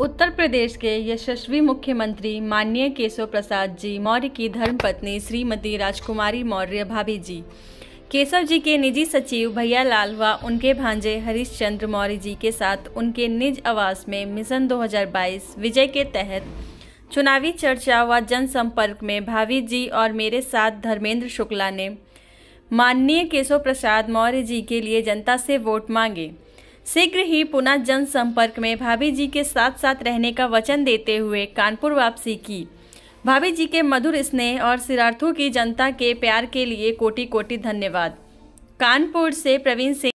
उत्तर प्रदेश के यशस्वी मुख्यमंत्री माननीय केशव प्रसाद जी मौर्य की धर्मपत्नी श्रीमती राजकुमारी मौर्य भाभी जी केशव जी के निजी सचिव भैया लाल व उनके भांजे चंद्र मौर्य जी के साथ उनके निज आवास में मिशन 2022 विजय के तहत चुनावी चर्चा व जनसंपर्क में भाभी जी और मेरे साथ धर्मेंद्र शुक्ला ने माननीय केशव प्रसाद मौर्य जी के लिए जनता से वोट मांगे शीघ्र ही पुनः जनसंपर्क में भाभी जी के साथ साथ रहने का वचन देते हुए कानपुर वापसी की भाभी जी के मधुर स्नेह और सिरार्थों की जनता के प्यार के लिए कोटि कोटि धन्यवाद कानपुर से प्रवीण सिंह